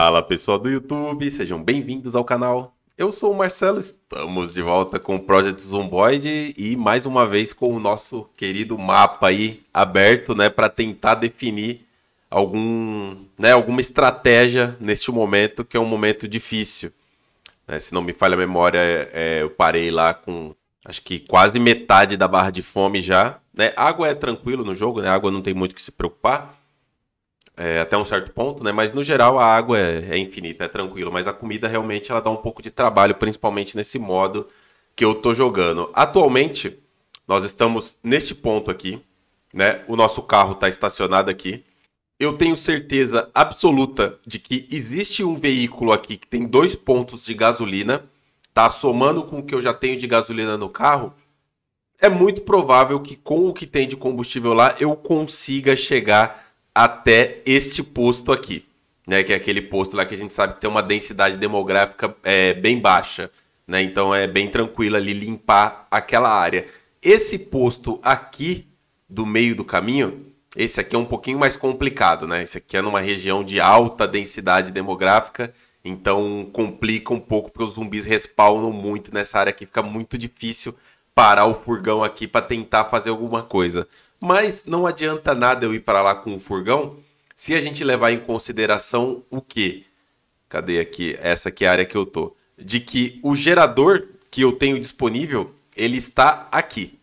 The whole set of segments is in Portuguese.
Fala pessoal do YouTube, sejam bem-vindos ao canal. Eu sou o Marcelo, estamos de volta com o Project Zomboid e mais uma vez com o nosso querido mapa aí aberto, né, para tentar definir algum, né, alguma estratégia neste momento que é um momento difícil. Né, se não me falha a memória, é, é, eu parei lá com acho que quase metade da barra de fome já. Né? Água é tranquilo no jogo, né? Água não tem muito que se preocupar é, até um certo ponto, né? Mas no geral a água é, é infinita, é tranquilo. Mas a comida realmente ela dá um pouco de trabalho, principalmente nesse modo que eu tô jogando. Atualmente, nós estamos neste ponto aqui, né? O nosso carro está estacionado aqui. Eu tenho certeza absoluta de que existe um veículo aqui que tem dois pontos de gasolina, tá? Somando com o que eu já tenho de gasolina no carro, é muito provável que com o que tem de combustível lá eu consiga chegar até este posto aqui, né? Que é aquele posto lá que a gente sabe que tem uma densidade demográfica é, bem baixa, né? Então é bem tranquilo ali limpar aquela área. Esse posto aqui do meio do caminho, esse aqui é um pouquinho mais complicado, né? Esse aqui é numa região de alta densidade demográfica, então complica um pouco porque os zumbis respawnam muito nessa área aqui, fica muito difícil parar o furgão aqui para tentar fazer alguma coisa. Mas não adianta nada eu ir para lá com o furgão se a gente levar em consideração o que Cadê aqui? Essa aqui é a área que eu tô. De que o gerador que eu tenho disponível, ele está aqui,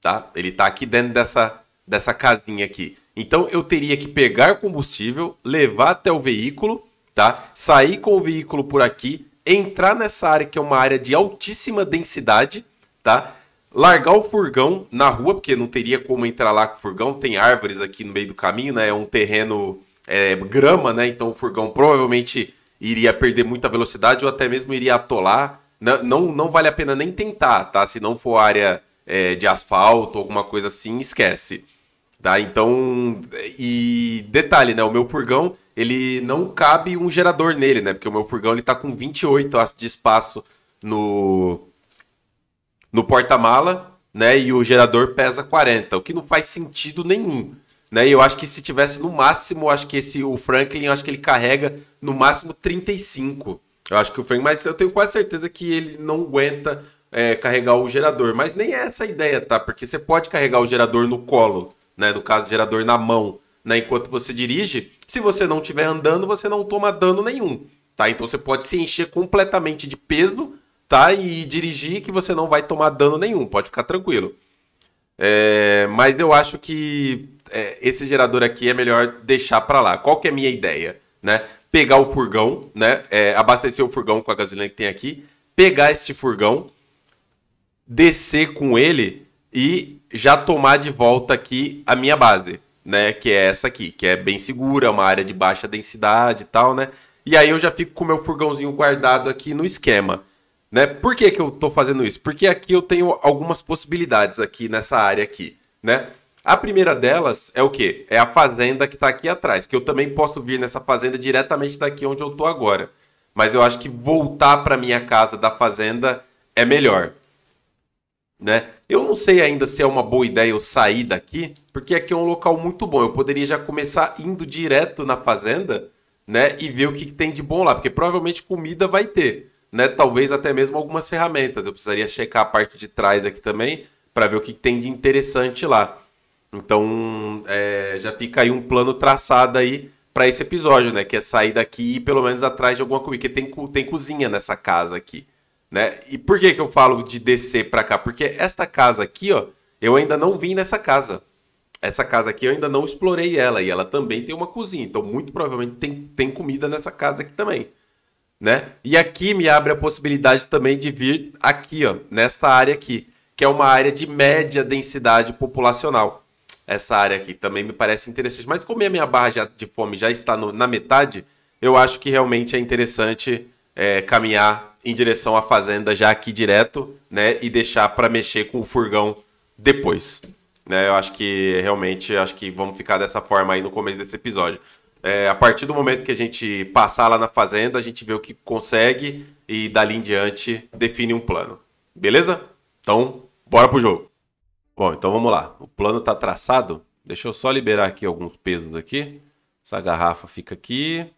tá? Ele está aqui dentro dessa, dessa casinha aqui. Então eu teria que pegar combustível, levar até o veículo, tá? Sair com o veículo por aqui, entrar nessa área que é uma área de altíssima densidade, tá? largar o furgão na rua, porque não teria como entrar lá com o furgão, tem árvores aqui no meio do caminho, né? É um terreno é, grama, né? Então o furgão provavelmente iria perder muita velocidade ou até mesmo iria atolar. Não, não, não vale a pena nem tentar, tá? Se não for área é, de asfalto, alguma coisa assim, esquece. Tá, então, e detalhe, né? O meu furgão, ele não cabe um gerador nele, né? Porque o meu furgão ele tá com 28 de espaço no, no porta-mala, né? E o gerador pesa 40, o que não faz sentido nenhum. Né? E eu acho que se tivesse no máximo, acho que esse o Franklin, acho que ele carrega no máximo 35. Eu acho que o Franklin, mas eu tenho quase certeza que ele não aguenta é, carregar o gerador. Mas nem é essa a ideia, tá? Porque você pode carregar o gerador no colo, né? No caso, gerador na mão, né? Enquanto você dirige. Se você não estiver andando, você não toma dano nenhum, tá? Então você pode se encher completamente de peso tá? E dirigir que você não vai tomar dano nenhum, pode ficar tranquilo. É, mas eu acho que é, esse gerador aqui é melhor deixar para lá. Qual que é a minha ideia, né? Pegar o furgão, né? É, abastecer o furgão com a gasolina que tem aqui, pegar este furgão, descer com ele e já tomar de volta aqui a minha base, né? Que é essa aqui, que é bem segura, uma área de baixa densidade e tal, né? E aí eu já fico com o meu furgãozinho guardado aqui no esquema. Né? Por que, que eu estou fazendo isso? Porque aqui eu tenho algumas possibilidades aqui nessa área aqui, né? A primeira delas é o quê? É a fazenda que está aqui atrás, que eu também posso vir nessa fazenda diretamente daqui onde eu estou agora. Mas eu acho que voltar para minha casa da fazenda é melhor. Né? Eu não sei ainda se é uma boa ideia eu sair daqui, porque aqui é um local muito bom. Eu poderia já começar indo direto na fazenda, né, e ver o que, que tem de bom lá, porque provavelmente comida vai ter né, talvez até mesmo algumas ferramentas. Eu precisaria checar a parte de trás aqui também para ver o que tem de interessante lá. Então, é, já fica aí um plano traçado aí para esse episódio, né? Que é sair daqui e pelo menos atrás de alguma comida. Porque tem, tem cozinha nessa casa aqui, né? E por que, que eu falo de descer para cá? Porque esta casa aqui, ó, eu ainda não vim nessa casa. Essa casa aqui eu ainda não explorei ela e ela também tem uma cozinha. Então, muito provavelmente tem, tem comida nessa casa aqui também né? E aqui me abre a possibilidade também de vir aqui, ó, nesta área aqui, que é uma área de média densidade populacional. Essa área aqui também me parece interessante, mas como a minha barra já, de fome já está no, na metade, eu acho que realmente é interessante é, caminhar em direção à fazenda já aqui direto, né? E deixar para mexer com o furgão depois. Né? Eu acho que realmente acho que vamos ficar dessa forma aí no começo desse episódio. É, a partir do momento que a gente passar lá na fazenda, a gente vê o que consegue e dali em diante define um plano. Beleza? Então, bora pro jogo. Bom, então vamos lá. O plano tá traçado. Deixa eu só liberar aqui alguns pesos aqui. Essa garrafa fica aqui.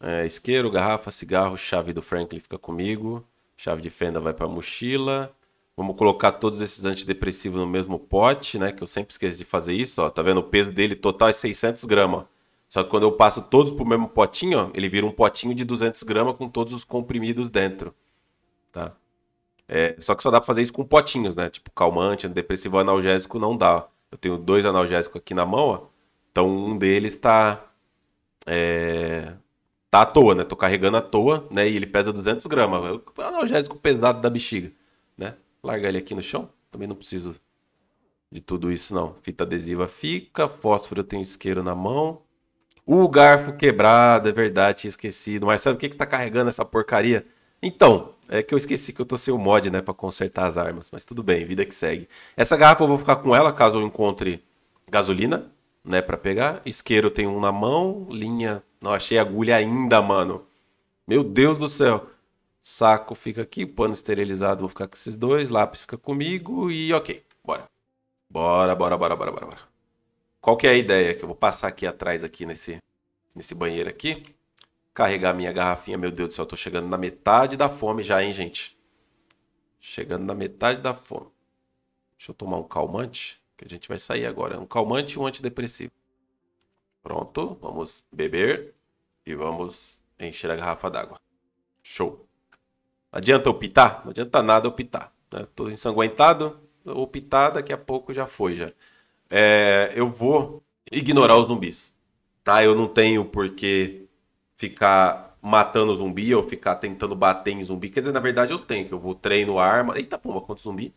É, isqueiro, garrafa, cigarro, chave do Franklin fica comigo. Chave de fenda vai para mochila. Vamos colocar todos esses antidepressivos no mesmo pote, né? Que eu sempre esqueço de fazer isso, ó. Tá vendo? O peso dele total é 600 gramas, só que quando eu passo todos pro mesmo potinho, ó, ele vira um potinho de 200 gramas com todos os comprimidos dentro, tá? É, só que só dá pra fazer isso com potinhos, né? Tipo, calmante, antidepressivo, analgésico não dá. Eu tenho dois analgésicos aqui na mão, ó. Então um deles tá. É, tá à toa, né? Tô carregando à toa, né? E ele pesa 200 gramas. É analgésico pesado da bexiga, né? Larga ele aqui no chão. Também não preciso de tudo isso, não. Fita adesiva fica, fósforo eu tenho isqueiro na mão. O garfo quebrado, é verdade, tinha esquecido. Mas sabe o que, que tá carregando essa porcaria? Então, é que eu esqueci que eu tô sem o mod, né, para consertar as armas. Mas tudo bem, vida que segue. Essa garrafa eu vou ficar com ela caso eu encontre gasolina, né, para pegar. Isqueiro tem um na mão, linha. Não achei agulha ainda, mano. Meu Deus do céu. Saco fica aqui, pano esterilizado, vou ficar com esses dois, lápis fica comigo e ok, bora. Bora, bora, bora, bora, bora, bora. Qual que é a ideia? Que eu vou passar aqui atrás, aqui nesse, nesse banheiro aqui. Carregar minha garrafinha. Meu Deus do céu, eu tô chegando na metade da fome já, hein, gente? Chegando na metade da fome. Deixa eu tomar um calmante, que a gente vai sair agora. Um calmante e um antidepressivo. Pronto, vamos beber e vamos encher a garrafa d'água. Show. Adianta eu pitar? Não adianta nada eu pitar. Né? Tô ensanguentado, eu pitar daqui a pouco já foi já é, eu vou ignorar os zumbis. Tá? Eu não tenho por que ficar matando zumbi ou ficar tentando bater em zumbi. Quer dizer, na verdade eu tenho, que eu vou treino arma. Eita pomba, quanto zumbi?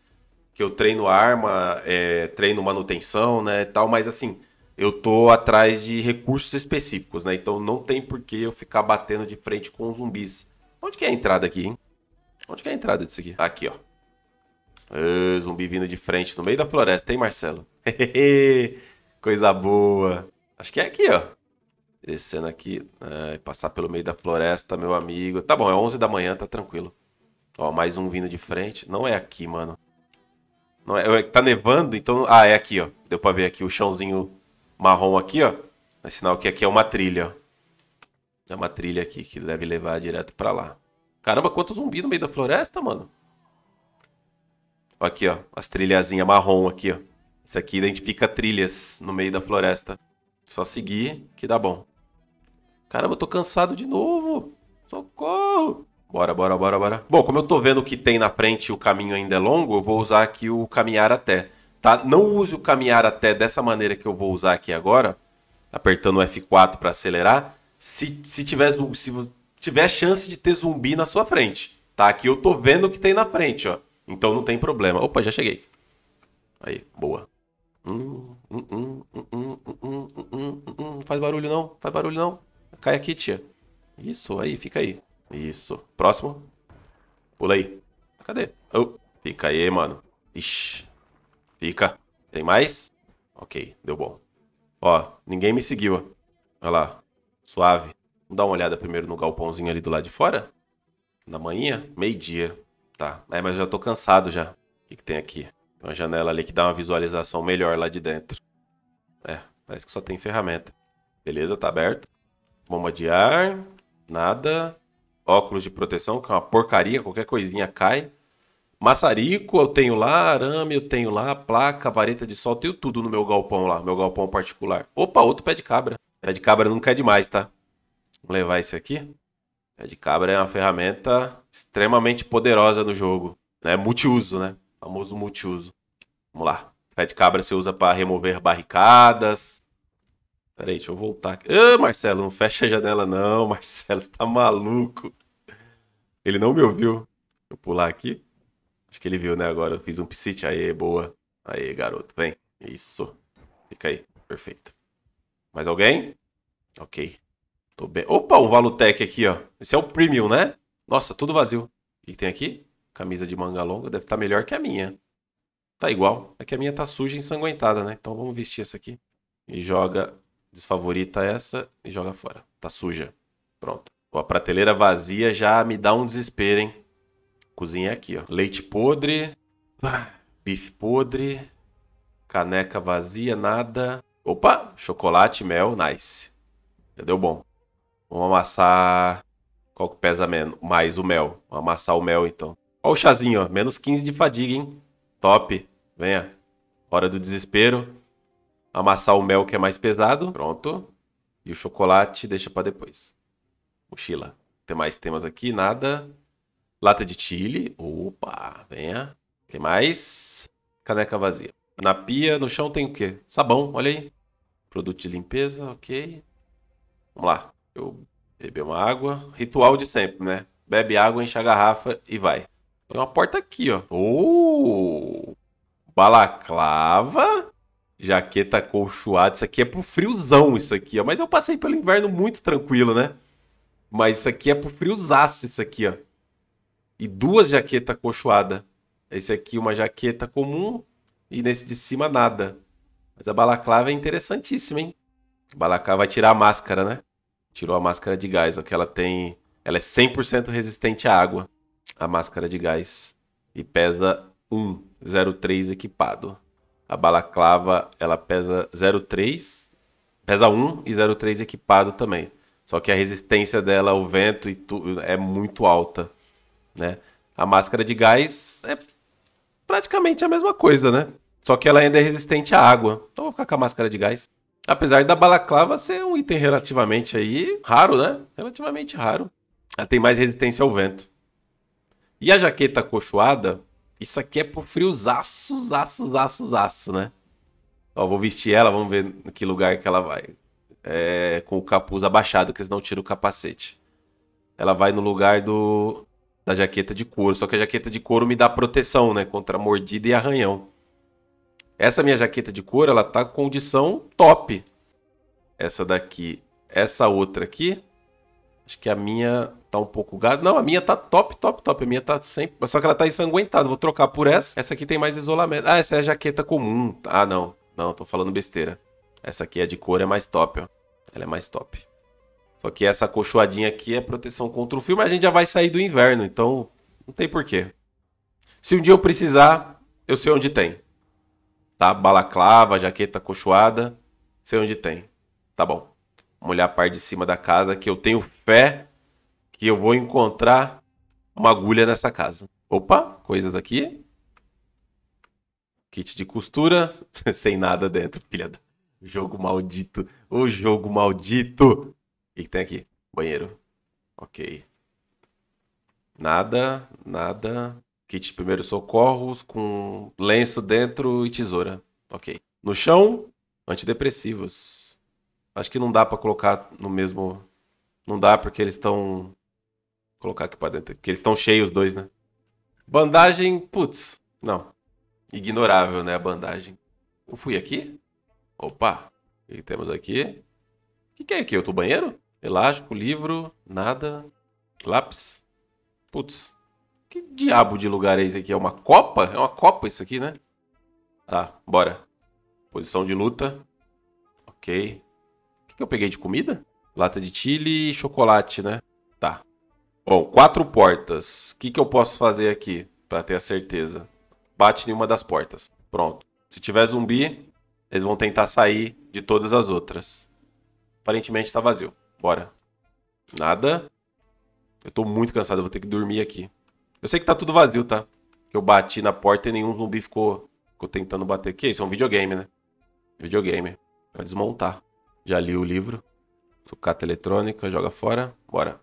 Que eu treino arma, é, treino manutenção, né? Tal, mas assim, eu tô atrás de recursos específicos, né? Então não tem por que eu ficar batendo de frente com zumbis. Onde que é a entrada aqui, hein? Onde que é a entrada disso aqui? Aqui, ó. Ô, zumbi vindo de frente no meio da floresta, hein, Marcelo? Coisa boa. Acho que é aqui, ó. Descendo aqui. É, passar pelo meio da floresta, meu amigo. Tá bom, é 11 da manhã, tá tranquilo. Ó, mais um vindo de frente. Não é aqui, mano. Não é, é tá nevando, então... Ah, é aqui, ó. Deu pra ver aqui o chãozinho marrom aqui, ó. É sinal que aqui é uma trilha, ó. É uma trilha aqui que deve levar direto pra lá. Caramba, quanto zumbi no meio da floresta, mano. Aqui, ó, as trilhazinhas marrom aqui, ó. Esse aqui identifica trilhas no meio da floresta. Só seguir que dá bom. Caramba, eu tô cansado de novo. Socorro! Bora, bora, bora, bora. Bom, como eu tô vendo que tem na frente o caminho ainda é longo, eu vou usar aqui o caminhar até. Tá? Não use o caminhar até dessa maneira que eu vou usar aqui agora, apertando o F4 para acelerar, se, se, tiver, se tiver chance de ter zumbi na sua frente. Tá? Aqui eu tô vendo o que tem na frente, ó. Então não tem problema. Opa, já cheguei. Aí, boa. faz barulho não, faz barulho não. Cai aqui, tia. Isso, aí, fica aí. Isso. Próximo. Pula aí. Cadê? Oh, fica aí, mano. Ixi. Fica. Tem mais? Ok, deu bom. Ó, ninguém me seguiu. Olha lá. Suave. Vamos dar uma olhada primeiro no galpãozinho ali do lado de fora? Na manhã? Meio-dia. Tá. É, mas eu já tô cansado já. O que, que tem aqui? Tem uma janela ali que dá uma visualização melhor lá de dentro. É, parece é que só tem ferramenta. Beleza, tá aberto. Bomba de ar. Nada. Óculos de proteção, que é uma porcaria, qualquer coisinha cai. Maçarico eu tenho lá, arame eu tenho lá, placa, vareta de sol, tenho tudo no meu galpão lá, meu galpão particular. Opa, outro pé de cabra. Pé de cabra nunca é demais, tá? Vamos levar esse aqui. Pé de cabra é uma ferramenta extremamente poderosa no jogo. Né? Multiuso, né? famoso multiuso. Vamos lá. Pé de cabra você usa para remover barricadas. Peraí, deixa eu voltar aqui. Ah, Marcelo, não fecha a janela não, Marcelo, você tá maluco. Ele não me ouviu. Deixa eu pular aqui. Acho que ele viu, né, agora. Eu fiz um psit, aí, boa. Aí, garoto, vem. Isso. Fica aí, perfeito. Mais alguém? Ok. Tô bem. Opa, um Valutec aqui, ó. Esse é o Premium, né? Nossa, tudo vazio. O que tem aqui? Camisa de manga longa deve estar tá melhor que a minha. Tá igual. É que a minha tá suja e ensanguentada, né? Então vamos vestir essa aqui. E joga. Desfavorita essa e joga fora. Tá suja. Pronto. a prateleira vazia já me dá um desespero, hein? Cozinha é aqui, ó. Leite podre. bife podre. Caneca vazia, nada. Opa! Chocolate, mel, nice. Já deu bom. Vamos amassar qual que pesa menos? Mais o mel. Vou amassar o mel, então. Ó o chazinho, ó. Menos 15 de fadiga, hein? Top. Venha. Hora do desespero. Amassar o mel que é mais pesado. Pronto. E o chocolate deixa para depois. Mochila. Tem mais temas aqui? Nada. Lata de chile. Opa, venha. Tem mais? Caneca vazia. Na pia, no chão tem o quê? Sabão, olha aí. Produto de limpeza, ok. Vamos lá. Eu Beber uma água. Ritual de sempre, né? Bebe água, enche a garrafa e vai. Tem uma porta aqui, ó. Oh! Balaclava. Jaqueta colchoada. Isso aqui é pro friozão, isso aqui, ó. Mas eu passei pelo inverno muito tranquilo, né? Mas isso aqui é pro friozaço, isso aqui, ó. E duas jaquetas colchoadas. Esse aqui uma jaqueta comum e nesse de cima nada. Mas a balaclava é interessantíssima, hein? balaclava vai tirar a máscara, né? tirou a máscara de gás, ó, que ela tem. Ela é 100% resistente à água, a máscara de gás. E pesa 1,03 equipado. A balaclava, ela pesa 0,3. Pesa 1 e 0,3 equipado também. Só que a resistência dela ao vento e tu, é muito alta, né? A máscara de gás é praticamente a mesma coisa, né? Só que ela ainda é resistente à água. Então vou ficar com a máscara de gás. Apesar da balaclava ser um item relativamente aí raro, né? Relativamente raro. Ela ah, tem mais resistência ao vento. E a jaqueta acolchoada? isso aqui é pro frio zaço, zaço, zaço, zaço, né? Ó, vou vestir ela, vamos ver que lugar que ela vai. É, com o capuz abaixado, que senão tira o capacete. Ela vai no lugar do da jaqueta de couro. Só que a jaqueta de couro me dá proteção, né? Contra mordida e arranhão. Essa minha jaqueta de couro, ela tá com condição top. Essa daqui. Essa outra aqui. Acho que a minha tá um pouco gada. Não, a minha tá top, top, top. A minha tá sempre... Só que ela tá ensanguentada. Vou trocar por essa. Essa aqui tem mais isolamento. Ah, essa é a jaqueta comum. Ah, não. Não, tô falando besteira. Essa aqui é de couro, é mais top, ó. Ela é mais top. Só que essa acolchoadinha aqui é proteção contra o frio, mas a gente já vai sair do inverno, então não tem porquê. Se um dia eu precisar, eu sei onde tem tá? Balaclava, jaqueta cochoada, sei onde tem. Tá bom. Vamos olhar a parte de cima da casa que eu tenho fé que eu vou encontrar uma agulha nessa casa. Opa, coisas aqui. Kit de costura, sem nada dentro, filha da... Jogo maldito, o jogo maldito. O que, que tem aqui? Banheiro. Ok. Nada, nada. Kit de primeiros socorros com lenço dentro e tesoura. Ok. No chão, antidepressivos. Acho que não dá para colocar no mesmo. Não dá porque eles estão. Colocar aqui pra dentro. Porque eles estão cheios os dois, né? Bandagem, putz. Não. Ignorável, né? A bandagem. Eu fui aqui? Opa. O que temos aqui? O que, que é aqui? Eu tô banheiro? Elástico, livro, nada. Lápis. Putz. Que diabo de lugar é esse aqui? É uma copa? É uma copa isso aqui, né? Tá, bora. Posição de luta. Ok. O que eu peguei de comida? Lata de chile e chocolate, né? Tá. Bom, quatro portas. O que, eu posso fazer aqui para ter a certeza? Bate em uma das portas. Pronto. Se tiver zumbi, eles vão tentar sair de todas as outras. Aparentemente está vazio. Bora. Nada. Eu estou muito cansado, eu vou ter que dormir aqui. Eu sei que tá tudo vazio, tá? Eu bati na porta e nenhum zumbi ficou, ficou tentando bater. que isso é um videogame, né? Videogame. Vai desmontar. Já li o livro. Sucata eletrônica, joga fora. Bora.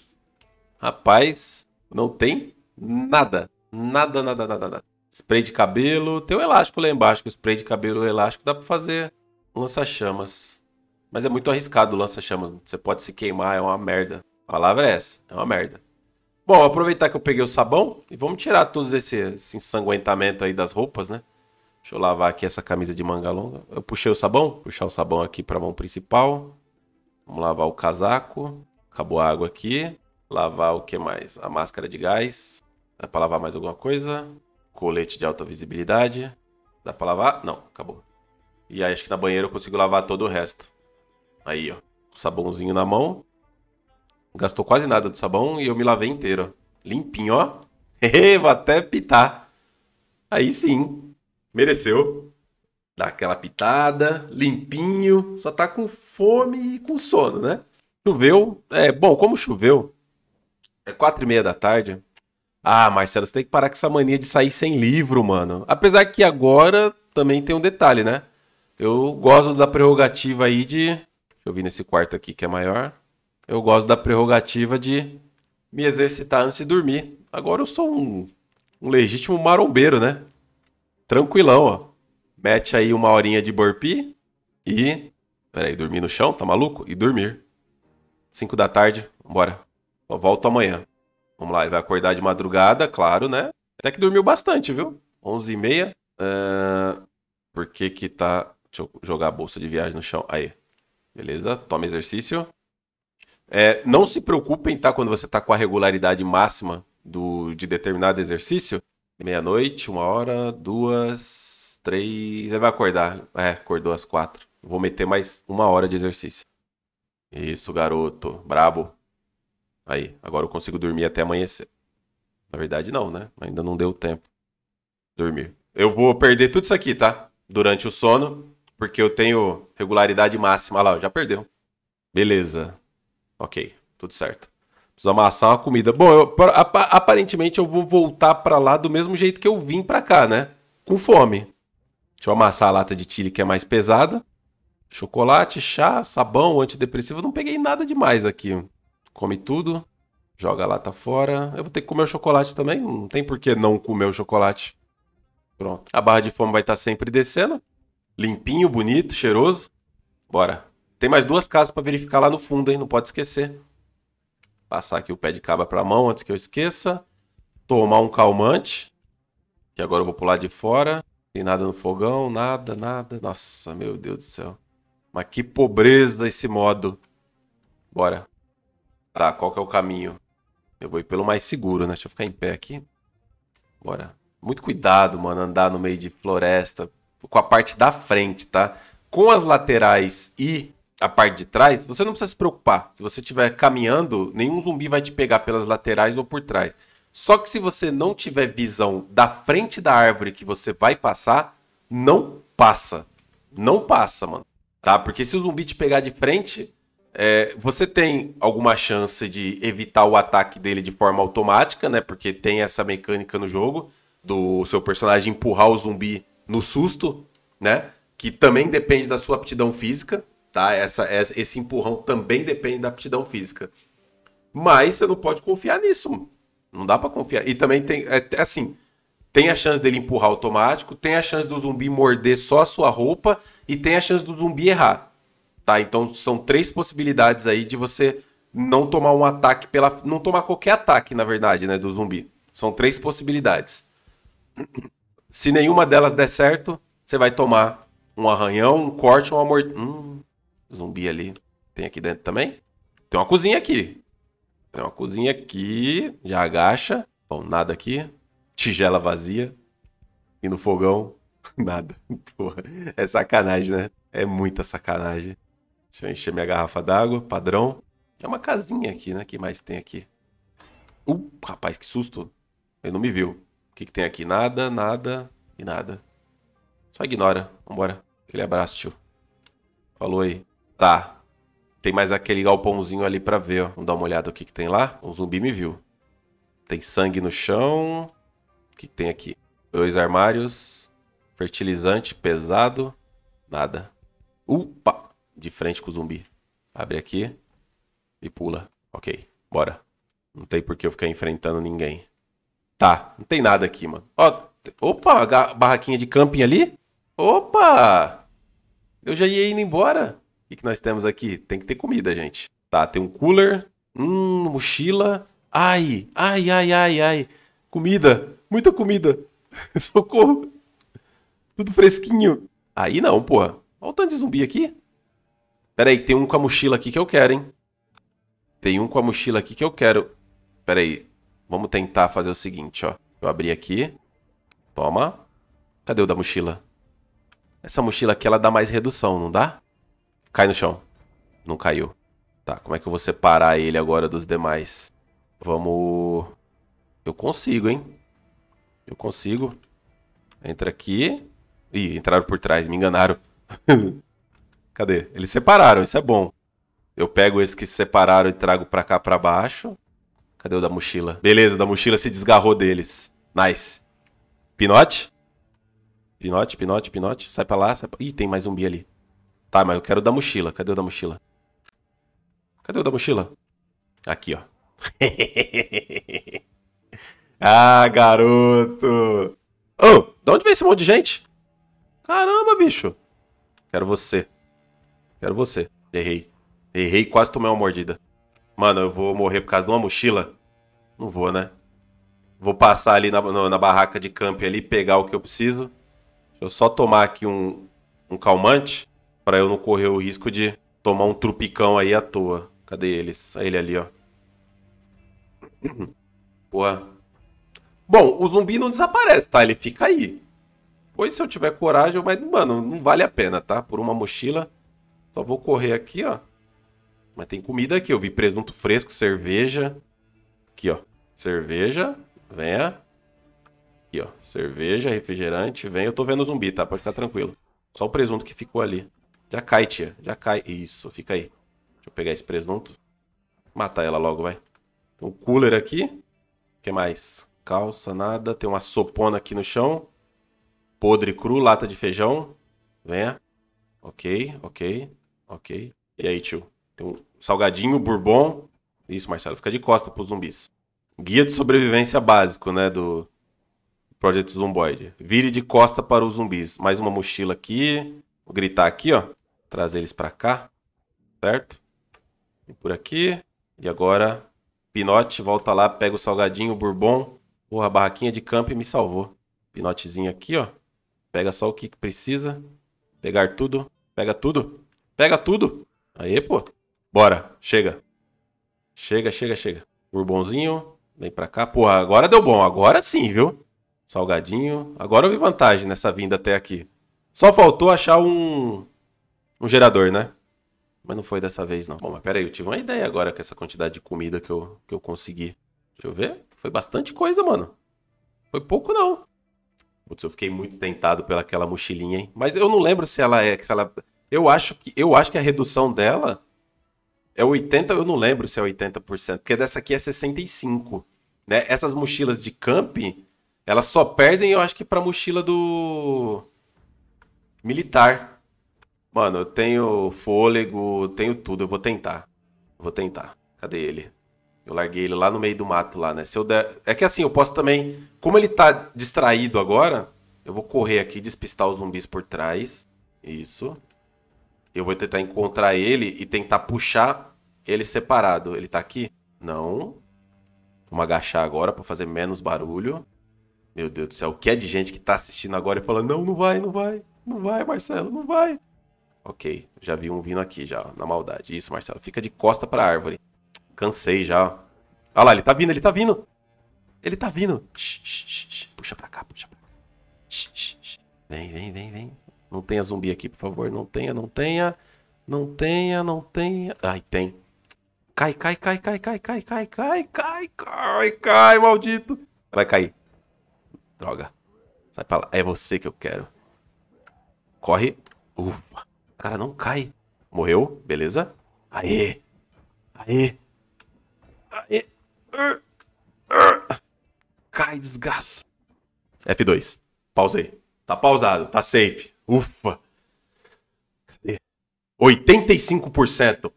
Rapaz, não tem nada. Nada, nada, nada, nada. Spray de cabelo. Tem o um elástico lá embaixo. O spray de cabelo elástico dá pra fazer lança-chamas. Mas é muito arriscado o lança-chamas. Você pode se queimar, é uma merda. A palavra é essa, é uma merda. Bom, aproveitar que eu peguei o sabão e vamos tirar todos esse, ensanguentamento aí das roupas, né? Deixa eu lavar aqui essa camisa de manga longa. Eu puxei o sabão, puxar o sabão aqui para a mão principal. Vamos lavar o casaco. Acabou a água aqui. Lavar o que mais? A máscara de gás. Dá para lavar mais alguma coisa? Colete de alta visibilidade. Dá para lavar? Não, acabou. E aí acho que na banheira eu consigo lavar todo o resto. Aí, ó. Sabãozinho na mão. Gastou quase nada de sabão e eu me lavei inteiro. Limpinho, ó. Vou até pitar. Aí sim. Mereceu. Dá aquela pitada, limpinho. Só tá com fome e com sono, né? Choveu. É, bom, como choveu, é quatro e meia da tarde. Ah, Marcelo, você tem que parar com essa mania de sair sem livro, mano. Apesar que agora também tem um detalhe, né? Eu gosto da prerrogativa aí de. Deixa eu vir nesse quarto aqui que é maior eu gosto da prerrogativa de me exercitar antes de dormir. Agora eu sou um, um legítimo marombeiro, né? Tranquilão, ó. Mete aí uma horinha de burpee e. Peraí, dormir no chão, tá maluco? E dormir. 5 da tarde, bora. Só volto amanhã. Vamos lá, ele vai acordar de madrugada, claro, né? Até que dormiu bastante, viu? 11 e meia. Uh... Por que que tá... Deixa eu jogar a bolsa de viagem no chão. Aí. Beleza, toma exercício. É, não se preocupem, tá? Quando você tá com a regularidade máxima do, de determinado exercício, meia-noite, uma hora, duas, três. Você vai acordar. É, acordou às quatro. Vou meter mais uma hora de exercício. Isso, garoto. Brabo. Aí, agora eu consigo dormir até amanhecer. Na verdade, não, né? Ainda não deu tempo. Dormir. Eu vou perder tudo isso aqui, tá? Durante o sono, porque eu tenho regularidade máxima. Olha lá, já perdeu. Beleza. Ok, tudo certo. Preciso amassar uma comida. Bom, eu, ap aparentemente eu vou voltar para lá do mesmo jeito que eu vim para cá, né? Com fome. Deixa eu amassar a lata de chile que é mais pesada. Chocolate, chá, sabão, antidepressivo. não peguei nada demais aqui. Come tudo, joga a lata fora. Eu vou ter que comer o chocolate também. Não tem por que não comer o chocolate. Pronto. A barra de fome vai estar tá sempre descendo. Limpinho, bonito, cheiroso. Bora. Tem mais duas casas para verificar lá no fundo, hein? Não pode esquecer. Passar aqui o pé de cabra para a mão antes que eu esqueça. Tomar um calmante. Que agora eu vou pular de fora. Tem nada no fogão, nada, nada. Nossa, meu Deus do céu. Mas que pobreza esse modo. Bora. Tá, qual que é o caminho? Eu vou ir pelo mais seguro, né? Deixa eu ficar em pé aqui. Bora. Muito cuidado, mano, andar no meio de floresta. Com a parte da frente, tá? Com as laterais e a parte de trás, você não precisa se preocupar. Se você estiver caminhando, nenhum zumbi vai te pegar pelas laterais ou por trás. Só que se você não tiver visão da frente da árvore que você vai passar, não passa. Não passa, mano. Tá? Porque se o zumbi te pegar de frente, é, você tem alguma chance de evitar o ataque dele de forma automática, né? Porque tem essa mecânica no jogo do seu personagem empurrar o zumbi no susto, né? Que também depende da sua aptidão física. Tá? Essa, é, esse empurrão também depende da aptidão física. Mas você não pode confiar nisso. Não dá para confiar. E também tem, é, é, assim, tem a chance dele empurrar automático, tem a chance do zumbi morder só a sua roupa e tem a chance do zumbi errar. Tá? Então são três possibilidades aí de você não tomar um ataque pela. Não tomar qualquer ataque, na verdade, né? Do zumbi. São três possibilidades. Se nenhuma delas der certo, você vai tomar um arranhão, um corte, um amor. Hum, Zumbi ali. Tem aqui dentro também. Tem uma cozinha aqui. Tem uma cozinha aqui. Já agacha. Bom, nada aqui. Tigela vazia. E no fogão, nada. Porra, é sacanagem, né? É muita sacanagem. Deixa eu encher minha garrafa d'água, padrão. É uma casinha aqui, né? O que mais tem aqui? Uh, rapaz, que susto. Ele não me viu. O que, que tem aqui? Nada, nada e nada. Só ignora. Vambora. Aquele abraço, tio. Falou aí. Tá. Tem mais aquele galpãozinho ali pra ver, ó. Vamos dar uma olhada o que, que tem lá. Um zumbi me viu. Tem sangue no chão. O que, tem aqui? Dois armários. Fertilizante pesado. Nada. Upa! De frente com o zumbi. Abre aqui. E pula. Ok, bora. Não tem por que eu ficar enfrentando ninguém. Tá, não tem nada aqui, mano. Ó, opa, barraquinha de camping ali. Opa! Eu já ia indo embora. O que nós temos aqui? Tem que ter comida, gente. Tá, tem um cooler. Hum, mochila. Ai, ai, ai, ai, ai. Comida. Muita comida. Socorro. Tudo fresquinho. Aí não, porra. Olha o tanto de zumbi aqui. Pera aí, tem um com a mochila aqui que eu quero, hein. Tem um com a mochila aqui que eu quero. Pera aí. Vamos tentar fazer o seguinte, ó. Eu abri aqui. Toma. Cadê o da mochila? Essa mochila aqui, ela dá mais redução, não dá? Cai no chão. Não caiu. Tá, como é que eu vou separar ele agora dos demais? Vamos... Eu consigo, hein? Eu consigo. Entra aqui. Ih, entraram por trás, me enganaram. Cadê? Eles separaram, isso é bom. Eu pego esse que se separaram e trago pra cá, pra baixo. Cadê o da mochila? Beleza, o da mochila se desgarrou deles. Nice. Pinote? Pinote, pinote, pinote. Sai pra lá, sai pra... Ih, tem mais zumbi ali. Tá, mas eu quero da mochila. Cadê o da mochila? Cadê o da mochila? Aqui, ó. ah, garoto! Ô, oh, de onde vem esse monte de gente? Caramba, bicho! Quero você. Quero você. Errei. Errei quase tomei uma mordida. Mano, eu vou morrer por causa de uma mochila? Não vou, né? Vou passar ali na, na, na barraca de camp ali, pegar o que eu preciso. Deixa eu só tomar aqui um, um calmante para eu não correr o risco de tomar um trupicão aí à toa. Cadê eles? Ele ali, ó. Boa. Bom, o zumbi não desaparece, tá? Ele fica aí. Pois se eu tiver coragem, mas, mano, não vale a pena, tá? Por uma mochila. Só vou correr aqui, ó. Mas tem comida aqui. Eu vi presunto fresco, cerveja. Aqui, ó. Cerveja. Venha. Aqui, ó. Cerveja, refrigerante. Vem. Eu tô vendo zumbi, tá? Pode ficar tranquilo. Só o presunto que ficou ali. Já cai, tia. Já cai. Isso, fica aí. Deixa eu pegar esse presunto. Matar ela logo, vai. Tem um cooler aqui. O que mais? Calça, nada. Tem uma sopona aqui no chão. Podre cru, lata de feijão. Venha. Ok, ok, ok. E aí, tio? Tem um salgadinho, bourbon. Isso, Marcelo. Fica de costa pros zumbis. Guia de sobrevivência básico, né? Do Projeto Zomboid. Vire de costa para os zumbis. Mais uma mochila aqui. Vou gritar aqui, ó trazer eles para cá, certo? E por aqui. E agora, Pinote, volta lá, pega o salgadinho, o bourbon. Porra, a barraquinha de campo e me salvou. Pinotezinho aqui, ó. Pega só o que precisa. Pegar tudo. Pega tudo. Pega tudo. Aí, pô. Bora. Chega. Chega, chega, chega. Bourbonzinho. Vem pra cá. Porra, agora deu bom. Agora sim, viu? Salgadinho. Agora eu vi vantagem nessa vinda até aqui. Só faltou achar um, um gerador, né? Mas não foi dessa vez, não. Bom, mas peraí, eu tive uma ideia agora com essa quantidade de comida que eu, que eu consegui. Deixa eu ver. Foi bastante coisa, mano. Foi pouco, não. Putz, eu fiquei muito tentado pelaquela mochilinha, hein? Mas eu não lembro se ela é. Se ela... Eu, acho que, eu acho que a redução dela é 80, eu não lembro se é 80%, porque dessa aqui é 65%. Né? Essas mochilas de camp, elas só perdem, eu acho que pra mochila do. Militar. Mano, eu tenho fôlego, tenho tudo, eu vou tentar. Vou tentar. Cadê ele? Eu larguei ele lá no meio do mato lá, né? Se eu der... É que assim, eu posso também... Como ele tá distraído agora, eu vou correr aqui, despistar os zumbis por trás. Isso. Eu vou tentar encontrar ele e tentar puxar ele separado. Ele tá aqui? Não. Vamos agachar agora para fazer menos barulho. Meu Deus do céu, o que é de gente que tá assistindo agora e falando: não, não vai, não vai, não vai, Marcelo, não vai. Ok, já vi um vindo aqui já, na maldade. Isso, Marcelo, fica de costa pra árvore. Cansei já. Olha lá, ele tá vindo, ele tá vindo. Ele tá vindo. Puxa pra cá, puxa pra cá. Vem, vem, vem, vem. Não tenha zumbi aqui, por favor. Não tenha, não tenha. Não tenha, não tenha. Ai, tem. Cai, cai, cai, cai, cai, cai, cai, cai, cai, cai, cai, maldito. Vai cair. Droga. Sai pra lá. É você que eu quero. Corre. Ufa. Cara, não cai. Morreu, beleza. Aê. Aê. Aê. Uh, uh. Cai, desgraça. F2. Pausei. Tá pausado, tá safe. Ufa. Cadê? 85%.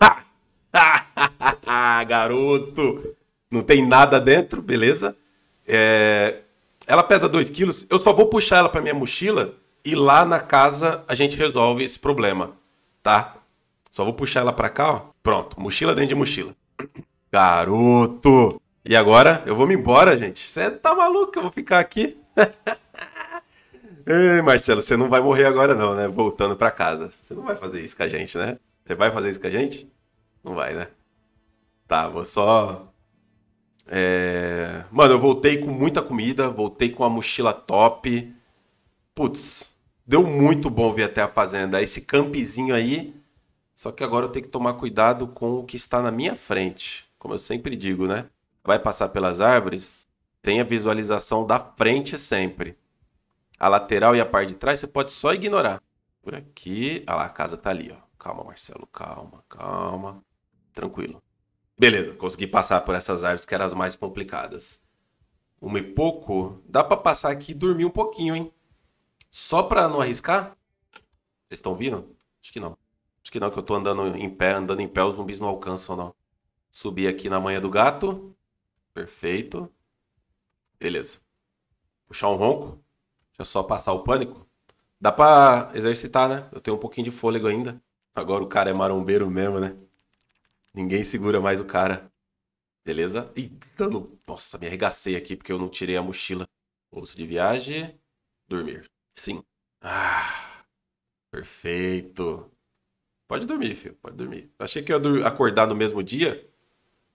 Garoto. Não tem nada dentro, beleza? É... Ela pesa 2 quilos. Eu só vou puxar ela para minha mochila e lá na casa a gente resolve esse problema, tá? Só vou puxar ela para cá, ó. Pronto, mochila dentro de mochila. Garoto! E agora eu vou me embora, gente. Você tá maluco? Eu vou ficar aqui. Ei, Marcelo, você não vai morrer agora não, né? Voltando para casa. Você não vai fazer isso com a gente, né? Você vai fazer isso com a gente? Não vai, né? Tá, vou só é... Mano, eu voltei com muita comida, voltei com uma mochila top. Putz, Deu muito bom vir até a fazenda. Esse campizinho aí. Só que agora eu tenho que tomar cuidado com o que está na minha frente. Como eu sempre digo, né? Vai passar pelas árvores, tem a visualização da frente sempre. A lateral e a parte de trás você pode só ignorar. Por aqui. Ah lá, a casa tá ali, ó. Calma, Marcelo. Calma, calma. Tranquilo. Beleza, consegui passar por essas árvores que eram as mais complicadas. Uma e pouco. Dá para passar aqui e dormir um pouquinho, hein? Só pra não arriscar? Vocês estão vindo? Acho que não. Acho que não, que eu tô andando em pé, andando em pé, os zumbis não alcançam, não. Subi aqui na manha do gato. Perfeito. Beleza. Puxar um ronco. Deixa eu só passar o pânico. Dá pra exercitar, né? Eu tenho um pouquinho de fôlego ainda. Agora o cara é marombeiro mesmo, né? Ninguém segura mais o cara. Beleza? Ih, dano. Tá Nossa, me arregacei aqui porque eu não tirei a mochila. Bolso de viagem. Dormir. Sim. Ah, perfeito. Pode dormir, filho, pode dormir. Achei que ia acordar no mesmo dia,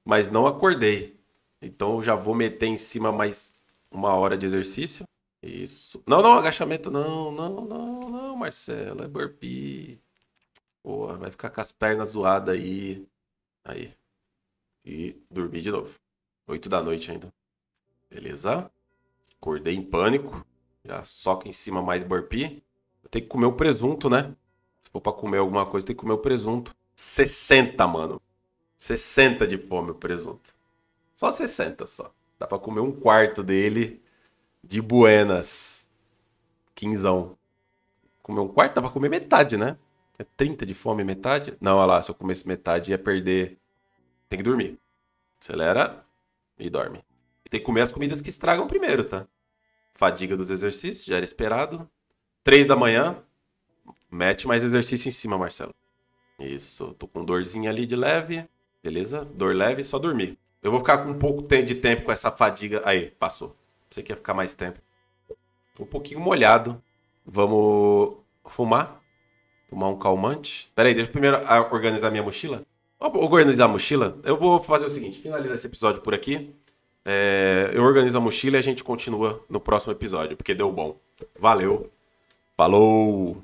mas não acordei. Então já vou meter em cima mais uma hora de exercício. Isso. Não, não, agachamento não, não, não, não, Marcelo. É burpee. Boa, vai ficar com as pernas zoadas aí. Aí. E dormir de novo. 8 da noite ainda. Beleza? Acordei em pânico. Já soca em cima mais burpee. tenho que comer o presunto, né? Se for pra comer alguma coisa, tem que comer o presunto. 60, mano. 60 de fome o presunto. Só 60 só. Dá pra comer um quarto dele de buenas. Quinzão. Comer um quarto dá pra comer metade, né? É 30 de fome metade? Não, olha lá, se eu comesse metade ia perder. Tem que dormir. Acelera e dorme. E tem que comer as comidas que estragam primeiro, tá? Fadiga dos exercícios, já era esperado. Três da manhã, mete mais exercício em cima, Marcelo. Isso, tô com dorzinha ali de leve, beleza? Dor leve, só dormir. Eu vou ficar com um pouco de tempo com essa fadiga. Aí, passou. Você quer ficar mais tempo. Tô um pouquinho molhado. Vamos fumar. Fumar um calmante. Pera aí, deixa eu primeiro ah, organizar minha mochila. Vou organizar a mochila. Eu vou fazer o seguinte: finalizar esse episódio por aqui. É, eu organizo a mochila e a gente continua no próximo episódio, porque deu bom. Valeu, falou!